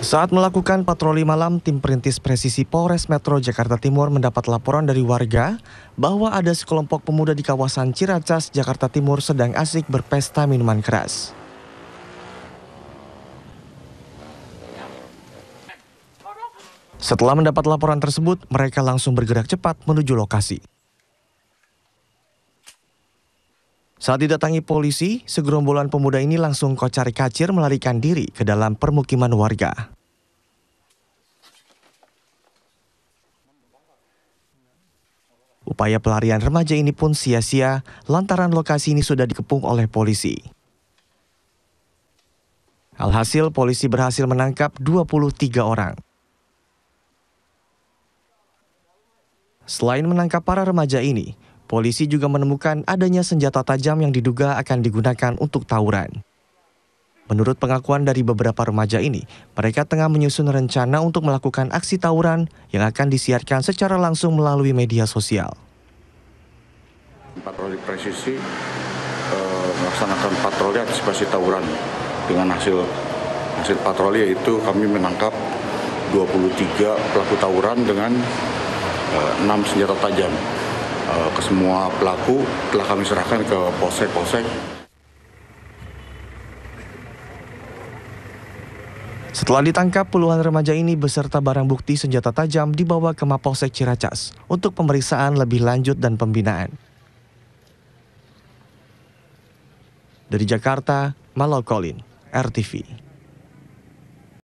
Saat melakukan patroli malam, tim perintis presisi Polres Metro Jakarta Timur mendapat laporan dari warga bahwa ada sekelompok pemuda di kawasan Ciracas, Jakarta Timur sedang asik berpesta minuman keras. Setelah mendapat laporan tersebut, mereka langsung bergerak cepat menuju lokasi. Saat didatangi polisi, segerombolan pemuda ini langsung kocar kacir melarikan diri ke dalam permukiman warga. Upaya pelarian remaja ini pun sia-sia lantaran lokasi ini sudah dikepung oleh polisi. Alhasil polisi berhasil menangkap 23 orang. Selain menangkap para remaja ini, Polisi juga menemukan adanya senjata tajam yang diduga akan digunakan untuk tawuran. Menurut pengakuan dari beberapa remaja ini, mereka tengah menyusun rencana untuk melakukan aksi tawuran yang akan disiarkan secara langsung melalui media sosial. Patroli presisi eh, melaksanakan patroli antisipasi tawuran dengan hasil hasil patroli yaitu kami menangkap 23 pelaku tawuran dengan eh, 6 senjata tajam. Eh, ke semua pelaku telah kami serahkan ke polsek-polsek. Setelah ditangkap, puluhan remaja ini beserta barang bukti senjata tajam dibawa ke Mapolsek Ciracas untuk pemeriksaan lebih lanjut dan pembinaan. Dari Jakarta, Malokolin, Colin, RTV.